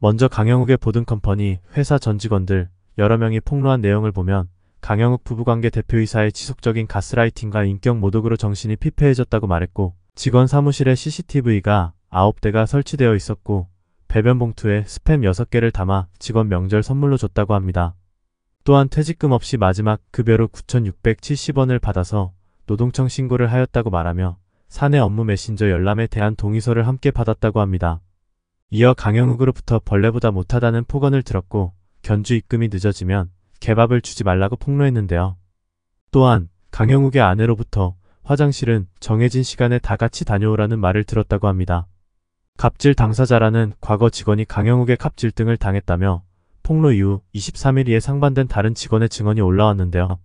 먼저 강영욱의 보든컴퍼니 회사 전 직원들 여러 명이 폭로한 내용을 보면 강영욱 부부관계 대표이사의 지속적인 가스라이팅과 인격 모독으로 정신이 피폐해졌다고 말했고 직원 사무실에 CCTV가 9대가 설치되어 있었고 배변 봉투에 스팸 6개를 담아 직원 명절 선물로 줬다고 합니다. 또한 퇴직금 없이 마지막 급여로 9,670원을 받아서 노동청 신고를 하였다고 말하며 사내 업무 메신저 열람에 대한 동의서를 함께 받았다고 합니다. 이어 강영욱으로부터 벌레보다 못하다는 폭언을 들었고 견주 입금이 늦어지면 개밥을 주지 말라고 폭로했는데요. 또한 강영욱의 아내로부터 화장실은 정해진 시간에 다 같이 다녀오라는 말을 들었다고 합니다. 갑질 당사자라는 과거 직원이 강영욱의 갑질 등을 당했다며 폭로 이후 23일 이에 상반된 다른 직원의 증언이 올라왔는데요.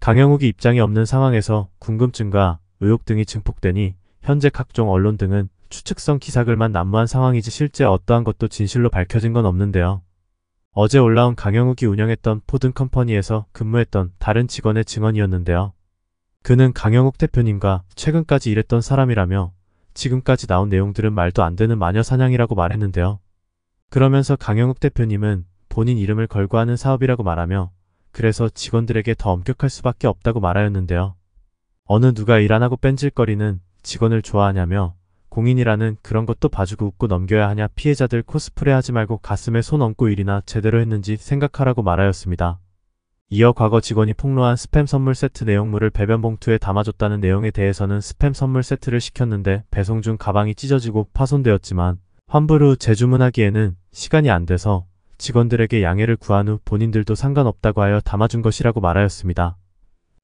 강영욱이 입장이 없는 상황에서 궁금증과 의혹 등이 증폭되니 현재 각종 언론 등은 추측성 기사글만 난무한 상황이지 실제 어떠한 것도 진실로 밝혀진 건 없는데요. 어제 올라온 강영욱이 운영했던 포든 컴퍼니에서 근무했던 다른 직원의 증언이었는데요. 그는 강영욱 대표님과 최근까지 일했던 사람이라며 지금까지 나온 내용들은 말도 안 되는 마녀 사냥이라고 말했는데요. 그러면서 강영욱 대표님은 본인 이름을 걸고 하는 사업이라고 말하며 그래서 직원들에게 더 엄격할 수밖에 없다고 말하였는데요. 어느 누가 일 안 하고 뺀질거리는 직원을 좋아하냐며 공인이라는 그런 것도 봐주고 웃고 넘겨야 하냐 피해자들 코스프레 하지 말고 가슴에 손 얹고 일이나 제대로 했는지 생각하라고 말하였습니다. 이어 과거 직원이 폭로한 스팸 선물 세트 내용물을 배변 봉투에 담아줬다는 내용에 대해서는 스팸 선물 세트를 시켰는데 배송 중 가방이 찢어지고 파손되었지만 환불 후 재주문하기에는 시간이 안 돼서 직원들에게 양해를 구한 후 본인들도 상관없다고 하여 담아준 것이라고 말하였습니다.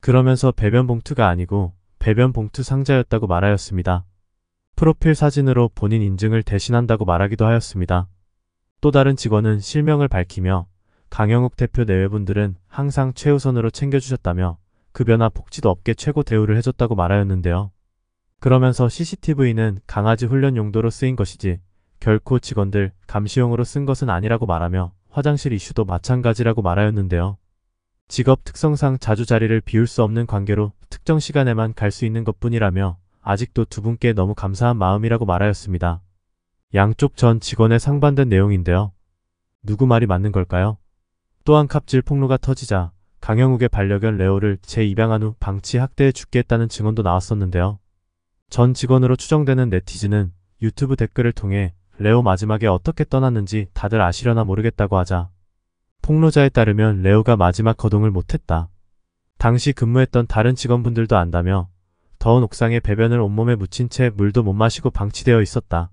그러면서 배변 봉투가 아니고 배변 봉투 상자였다고 말하였습니다. 프로필 사진으로 본인 인증을 대신한다고 말하기도 하였습니다. 또 다른 직원은 실명을 밝히며 강영욱 대표 내외분들은 항상 최우선으로 챙겨주셨다며 급여나 복지도 없게 최고 대우를 해줬다고 말하였는데요. 그러면서 CCTV는 강아지 훈련 용도로 쓰인 것이지 결코 직원들 감시용으로 쓴 것은 아니라고 말하며 화장실 이슈도 마찬가지라고 말하였는데요. 직업 특성상 자주 자리를 비울 수 없는 관계로 특정 시간에만 갈 수 있는 것뿐이라며 아직도 두 분께 너무 감사한 마음이라고 말하였습니다. 양쪽 전 직원의 상반된 내용인데요. 누구 말이 맞는 걸까요? 또한 갑질 폭로가 터지자 강영욱의 반려견 레오를 재입양한 후 방치 학대해 죽게 했다는 증언도 나왔었는데요. 전 직원으로 추정되는 네티즌은 유튜브 댓글을 통해 레오 마지막에 어떻게 떠났는지 다들 아시려나 모르겠다고 하자 폭로자에 따르면 레오가 마지막 거동을 못했다. 당시 근무했던 다른 직원분들도 안다며 더운 옥상에 배변을 온몸에 묻힌 채 물도 못 마시고 방치되어 있었다.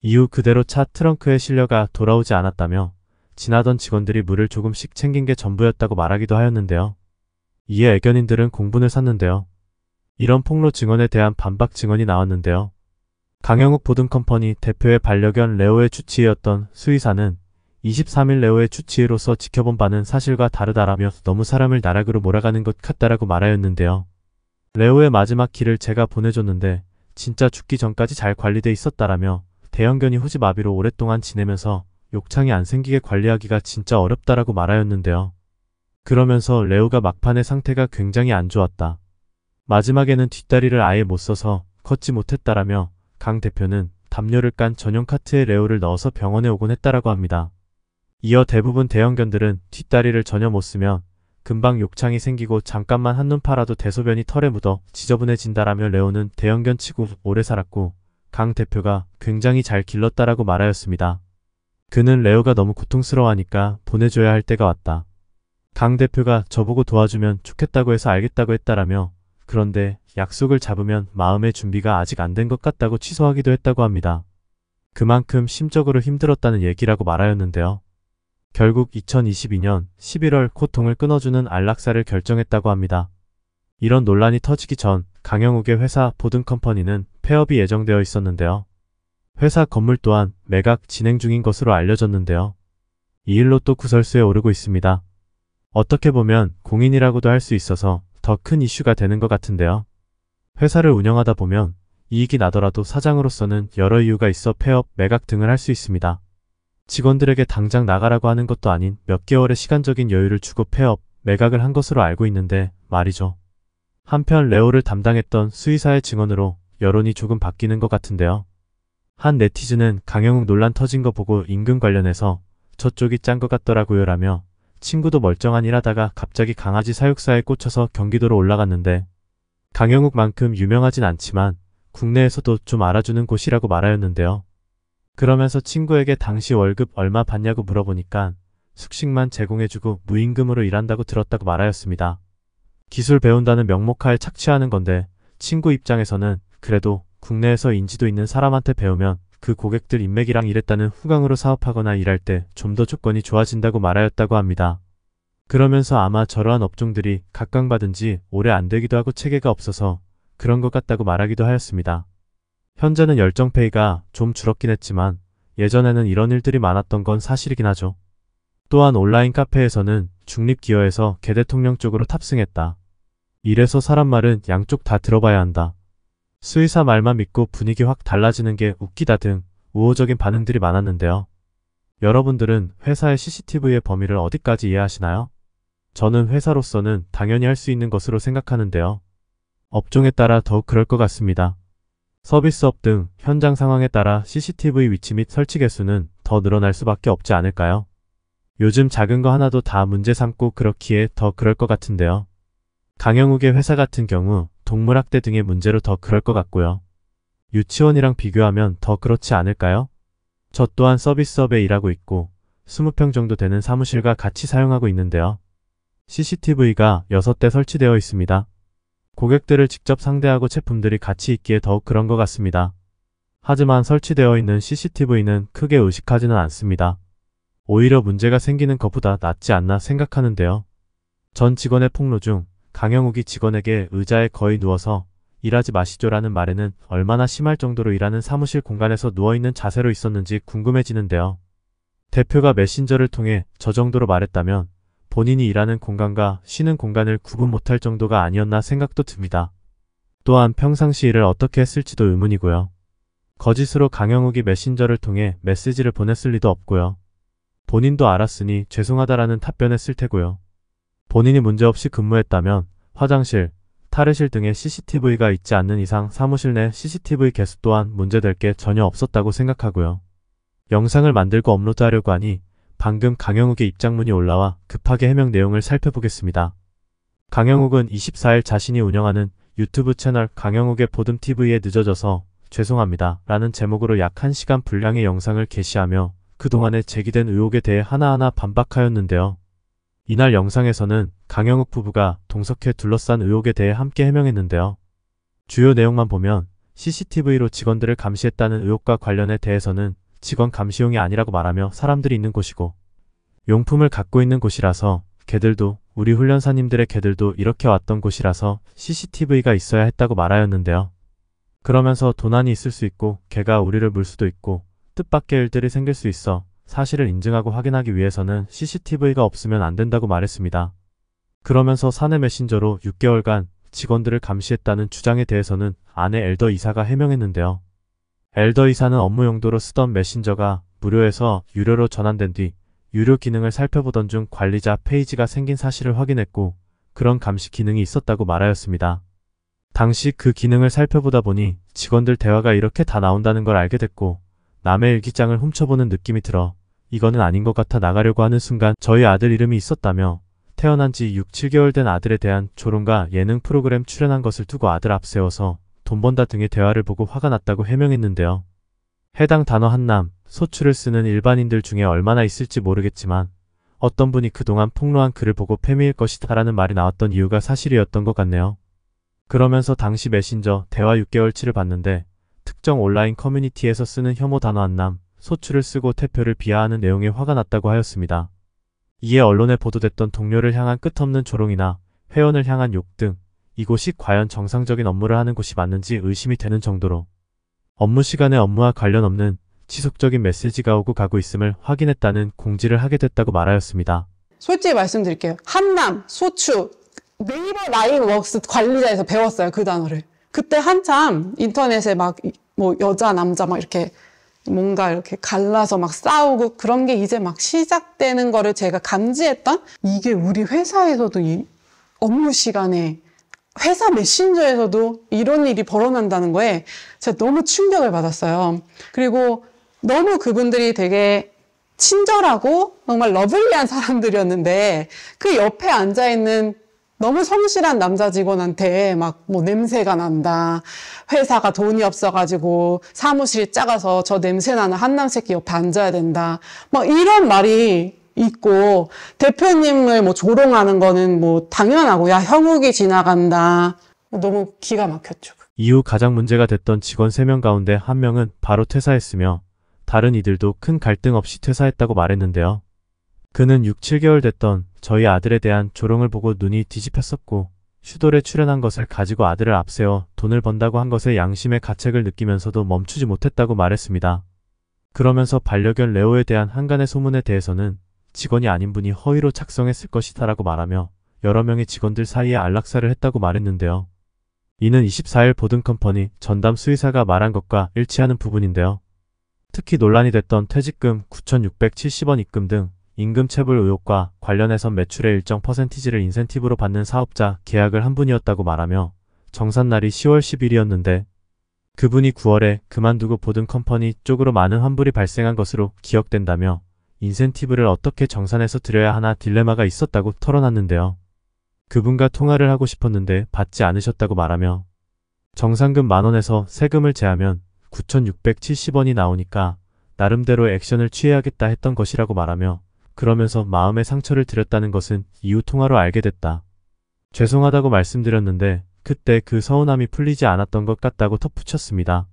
이후 그대로 차 트렁크에 실려가 돌아오지 않았다며 지나던 직원들이 물을 조금씩 챙긴 게 전부였다고 말하기도 하였는데요. 이에 애견인들은 공분을 샀는데요. 이런 폭로 증언에 대한 반박 증언이 나왔는데요. 강영욱 보든컴퍼니 대표의 반려견 레오의 추치였던 수의사는 23일 레오의 추치로서 지켜본 바는 사실과 다르다라며 너무 사람을 나락으로 몰아가는 것 같다라고 말하였는데요. 레오의 마지막 길을 제가 보내줬는데 진짜 죽기 전까지 잘 관리돼 있었다라며 대형견이 호지마비로 오랫동안 지내면서 욕창이 안 생기게 관리하기가 진짜 어렵다라고 말하였는데요. 그러면서 레오가 막판의 상태가 굉장히 안 좋았다. 마지막에는 뒷다리를 아예 못 써서 걷지 못했다라며 강 대표는 담요를 깐 전용 카트에 레오를 넣어서 병원에 오곤 했다라고 합니다. 이어 대부분 대형견들은 뒷다리를 전혀 못 쓰며 금방 욕창이 생기고 잠깐만 한눈 팔아도 대소변이 털에 묻어 지저분해진다라며 레오는 대형견 치고 오래 살았고 강 대표가 굉장히 잘 길렀다라고 말하였습니다. 그는 레오가 너무 고통스러워하니까 보내줘야 할 때가 왔다. 강 대표가 저보고 도와주면 좋겠다고 해서 알겠다고 했다라며 그런데 약속을 잡으면 마음의 준비가 아직 안 된 것 같다고 취소하기도 했다고 합니다. 그만큼 심적으로 힘들었다는 얘기라고 말하였는데요. 결국 2022년 11월 코통을 끊어주는 안락사를 결정했다고 합니다. 이런 논란이 터지기 전 강영욱의 회사 보든컴퍼니는 폐업이 예정되어 있었는데요. 회사 건물 또한 매각 진행 중인 것으로 알려졌는데요. 이 일로 또 구설수에 오르고 있습니다. 어떻게 보면 공인이라고도 할 수 있어서 더 큰 이슈가 되는 것 같은데요. 회사를 운영하다 보면 이익이 나더라도 사장으로서는 여러 이유가 있어 폐업, 매각 등을 할 수 있습니다. 직원들에게 당장 나가라고 하는 것도 아닌 몇 개월의 시간적인 여유를 주고 폐업, 매각을 한 것으로 알고 있는데 말이죠. 한편 레오를 담당했던 수의사의 증언으로 여론이 조금 바뀌는 것 같은데요. 한 네티즌은 강영욱 논란 터진 거 보고 임금 관련해서 저쪽이 짠 것 같더라고요 라며 친구도 멀쩡한 일하다가 갑자기 강아지 사육사에 꽂혀서 경기도로 올라갔는데 강영욱만큼 유명하진 않지만 국내에서도 좀 알아주는 곳이라고 말하였는데요. 그러면서 친구에게 당시 월급 얼마 받냐고 물어보니까 숙식만 제공해주고 무임금으로 일한다고 들었다고 말하였습니다. 기술 배운다는 명목하에 착취하는 건데 친구 입장에서는 그래도 국내에서 인지도 있는 사람한테 배우면 그 고객들 인맥이랑 일했다는 후광으로 사업하거나 일할 때 좀 더 조건이 좋아진다고 말하였다고 합니다. 그러면서 아마 저러한 업종들이 각광받은 지 오래 안 되기도 하고 체계가 없어서 그런 것 같다고 말하기도 하였습니다. 현재는 열정페이가 좀 줄었긴 했지만 예전에는 이런 일들이 많았던 건 사실이긴 하죠. 또한 온라인 카페에서는 중립기어에서 개 대통령 쪽으로 탑승했다. 이래서 사람 말은 양쪽 다 들어봐야 한다. 수의사 말만 믿고 분위기 확 달라지는 게 웃기다 등 우호적인 반응들이 많았는데요. 여러분들은 회사의 CCTV의 범위를 어디까지 이해하시나요? 저는 회사로서는 당연히 할 수 있는 것으로 생각하는데요. 업종에 따라 더욱 그럴 것 같습니다. 서비스업 등 현장 상황에 따라 CCTV 위치 및 설치 개수는 더 늘어날 수밖에 없지 않을까요? 요즘 작은 거 하나도 다 문제 삼고 그렇기에 더 그럴 것 같은데요. 강영욱의 회사 같은 경우 동물학대 등의 문제로 더 그럴 것 같고요. 유치원이랑 비교하면 더 그렇지 않을까요? 저 또한 서비스업에 일하고 있고 20평 정도 되는 사무실과 같이 사용하고 있는데요. CCTV가 6대 설치되어 있습니다. 고객들을 직접 상대하고 제품들이 같이 있기에 더욱 그런 것 같습니다. 하지만 설치되어 있는 CCTV는 크게 의식하지는 않습니다. 오히려 문제가 생기는 것보다 낫지 않나 생각하는데요. 전 직원의 폭로 중 강영욱이 직원에게 의자에 거의 누워서 일하지 마시죠라는 말에는 얼마나 심할 정도로 일하는 사무실 공간에서 누워있는 자세로 있었는지 궁금해지는데요. 대표가 메신저를 통해 저 정도로 말했다면 본인이 일하는 공간과 쉬는 공간을 구분 못할 정도가 아니었나 생각도 듭니다. 또한 평상시 일을 어떻게 했을지도 의문이고요. 거짓으로 강영욱이 메신저를 통해 메시지를 보냈을 리도 없고요. 본인도 알았으니 죄송하다라는 답변했을 테고요. 본인이 문제없이 근무했다면 화장실, 탈의실 등의 CCTV가 있지 않는 이상 사무실 내 CCTV 개수 또한 문제될 게 전혀 없었다고 생각하고요. 영상을 만들고 업로드하려고 하니 방금 강영욱의 입장문이 올라와 급하게 해명 내용을 살펴보겠습니다. 강영욱은 24일 자신이 운영하는 유튜브 채널 강영욱의 보듬TV에 늦어져서 죄송합니다 라는 제목으로 약 1시간 분량의 영상을 게시하며 그동안에 제기된 의혹에 대해 하나하나 반박하였는데요. 이날 영상에서는 강영욱 부부가 동석회 둘러싼 의혹에 대해 함께 해명했는데요. 주요 내용만 보면 CCTV로 직원들을 감시했다는 의혹과 관련에 대해서는 직원 감시용이 아니라고 말하며 사람들이 있는 곳이고 용품을 갖고 있는 곳이라서 개들도 우리 훈련사님들의 개들도 이렇게 왔던 곳이라서 CCTV가 있어야 했다고 말하였는데요. 그러면서 도난이 있을 수 있고 개가 우리를 물 수도 있고 뜻밖의 일들이 생길 수 있어 사실을 인증하고 확인하기 위해서는 CCTV가 없으면 안 된다고 말했습니다. 그러면서 사내 메신저로 6개월간 직원들을 감시했다는 주장에 대해서는 아내 엘더 이사가 해명했는데요. 엘더 이사는 업무 용도로 쓰던 메신저가 무료에서 유료로 전환된 뒤 유료 기능을 살펴보던 중 관리자 페이지가 생긴 사실을 확인했고 그런 감시 기능이 있었다고 말하였습니다. 당시 그 기능을 살펴보다 보니 직원들 대화가 이렇게 다 나온다는 걸 알게 됐고 남의 일기장을 훔쳐보는 느낌이 들어 이거는 아닌 것 같아 나가려고 하는 순간 저희 아들 이름이 있었다며 태어난 지 6, 7개월 된 아들에 대한 조롱과 예능 프로그램 출연한 것을 두고 아들 앞세워서 돈 번다 등의 대화를 보고 화가 났다고 해명했는데요. 해당 단어 한남, 소추를 쓰는 일반인들 중에 얼마나 있을지 모르겠지만 어떤 분이 그동안 폭로한 글을 보고 패미일 것이다라는 말이 나왔던 이유가 사실이었던 것 같네요. 그러면서 당시 메신저 대화 6개월치를 봤는데 특정 온라인 커뮤니티에서 쓰는 혐오 단어 한남, 소추를 쓰고 태표를 비하하는 내용에 화가 났다고 하였습니다. 이에 언론에 보도됐던 동료를 향한 끝없는 조롱이나 회원을 향한 욕등 이곳이 과연 정상적인 업무를 하는 곳이 맞는지 의심이 되는 정도로 업무 시간에 업무와 관련 없는 지속적인 메시지가 오고 가고 있음을 확인했다는 공지를 하게 됐다고 말하였습니다. 솔직히 말씀드릴게요. 한남, 소추, 네이버 라인웍스 관리자에서 배웠어요. 그 단어를. 그때 한참 인터넷에 막 뭐 여자, 남자 막 이렇게 뭔가 이렇게 갈라서 막 싸우고 그런 게 이제 막 시작되는 거를 제가 감지했던 이게 우리 회사에서도 이 업무 시간에 회사 메신저에서도 이런 일이 벌어난다는 거에 제가 너무 충격을 받았어요. 그리고 너무 그분들이 되게 친절하고 정말 러블리한 사람들이었는데 그 옆에 앉아있는 너무 성실한 남자 직원한테 막 뭐 냄새가 난다. 회사가 돈이 없어가지고 사무실이 작아서 저 냄새 나는 한남 새끼 옆에 앉아야 된다. 막 이런 말이 있고 대표님을 뭐 조롱하는 거는 뭐 당연하고 야 형욱이 지나간다 너무 기가 막혔죠. 이후 가장 문제가 됐던 직원 3명 가운데 한 명은 바로 퇴사했으며 다른 이들도 큰 갈등 없이 퇴사했다고 말했는데요. 그는 6, 7개월 됐던 저희 아들에 대한 조롱을 보고 눈이 뒤집혔었고 슈돌에 출연한 것을 가지고 아들을 앞세워 돈을 번다고 한 것에 양심의 가책을 느끼면서도 멈추지 못했다고 말했습니다. 그러면서 반려견 레오에 대한 한간의 소문에 대해서는 직원이 아닌 분이 허위로 작성했을 것이다라고 말하며 여러 명의 직원들 사이에 안락사를 했다고 말했는데요. 이는 24일 보든컴퍼니 전담 수의사가 말한 것과 일치하는 부분인데요. 특히 논란이 됐던 퇴직금 9,670원 입금 등 임금 체불 의혹과 관련해선 매출의 일정 퍼센티지를 인센티브로 받는 사업자 계약을 한 분이었다고 말하며 정산날이 10월 10일이었는데 그분이 9월에 그만두고 보든컴퍼니 쪽으로 많은 환불이 발생한 것으로 기억된다며 인센티브를 어떻게 정산해서 드려야 하나 딜레마가 있었다고 털어놨는데요. 그분과 통화를 하고 싶었는데 받지 않으셨다고 말하며 정상금 만원에서 세금을 제하면 9,670원이 나오니까 나름대로 액션을 취해야겠다 했던 것이라고 말하며 그러면서 마음의 상처를 드렸다는 것은 이후 통화로 알게 됐다. 죄송하다고 말씀드렸는데 그때 그 서운함이 풀리지 않았던 것 같다고 덧붙였습니다.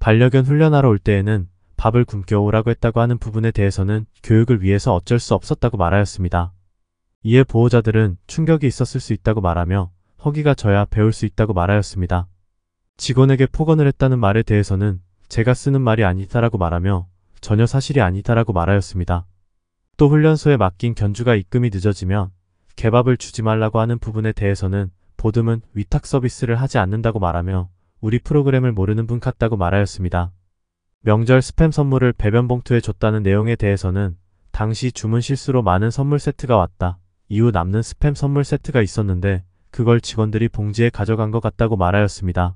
반려견 훈련하러 올 때에는 밥을 굶겨 오라고 했다고 하는 부분에 대해서는 교육을 위해서 어쩔 수 없었다고 말하였습니다. 이에 보호자들은 충격이 있었을 수 있다고 말하며 허기가 져야 배울 수 있다고 말하였습니다. 직원에게 폭언을 했다는 말에 대해서는 제가 쓰는 말이 아니다라고 말하며 전혀 사실이 아니다라고 말하였습니다. 또 훈련소에 맡긴 견주가 입금이 늦어지면 개밥을 주지 말라고 하는 부분에 대해서는 보듬은 위탁 서비스를 하지 않는다고 말하며 우리 프로그램을 모르는 분 같다고 말하였습니다. 명절 스팸 선물을 배변 봉투에 줬다는 내용에 대해서는 당시 주문 실수로 많은 선물 세트가 왔다. 이후 남는 스팸 선물 세트가 있었는데 그걸 직원들이 봉지에 가져간 것 같다고 말하였습니다.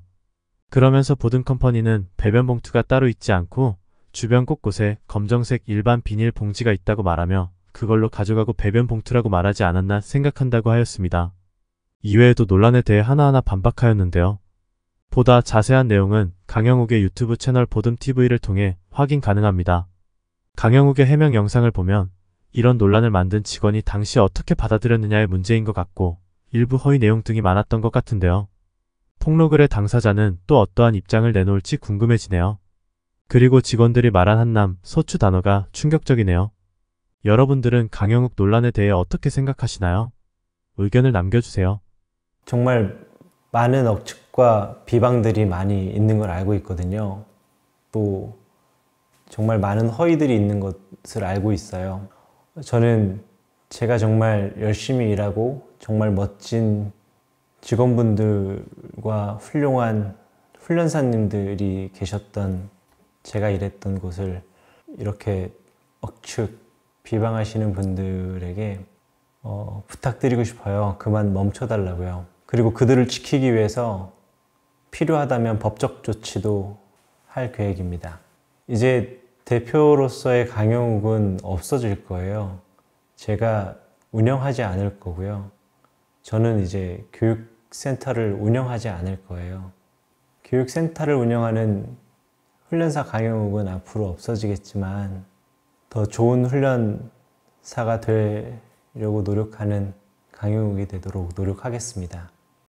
그러면서 보든 컴퍼니는 배변 봉투가 따로 있지 않고 주변 곳곳에 검정색 일반 비닐 봉지가 있다고 말하며 그걸로 가져가고 배변 봉투라고 말하지 않았나 생각한다고 하였습니다. 이외에도 논란에 대해 하나하나 반박하였는데요. 보다 자세한 내용은 강영욱의 유튜브 채널 보듬TV를 통해 확인 가능합니다. 강영욱의 해명 영상을 보면 이런 논란을 만든 직원이 당시 어떻게 받아들였느냐의 문제인 것 같고 일부 허위 내용 등이 많았던 것 같은데요. 폭로글의 당사자는 또 어떠한 입장을 내놓을지 궁금해지네요. 그리고 직원들이 말한 한남, 소추 단어가 충격적이네요. 여러분들은 강영욱 논란에 대해 어떻게 생각하시나요? 의견을 남겨주세요. 정말 많은 억측 과 비방들이 많이 있는 걸 알고 있거든요. 또 정말 많은 허위들이 있는 것을 알고 있어요. 저는 제가 정말 열심히 일하고 정말 멋진 직원분들과 훌륭한 훈련사님들이 계셨던 제가 일했던 곳을 이렇게 억측 비방하시는 분들에게 어, 부탁드리고 싶어요. 그만 멈춰달라고요. 그리고 그들을 지키기 위해서 필요하다면 법적 조치도 할 계획입니다. 이제 대표로서의 강영욱은 없어질 거예요. 제가 운영하지 않을 거고요. 저는 이제 교육센터를 운영하지 않을 거예요. 교육센터를 운영하는 훈련사 강영욱은 앞으로 없어지겠지만 더 좋은 훈련사가 되려고 노력하는 강영욱이 되도록 노력하겠습니다.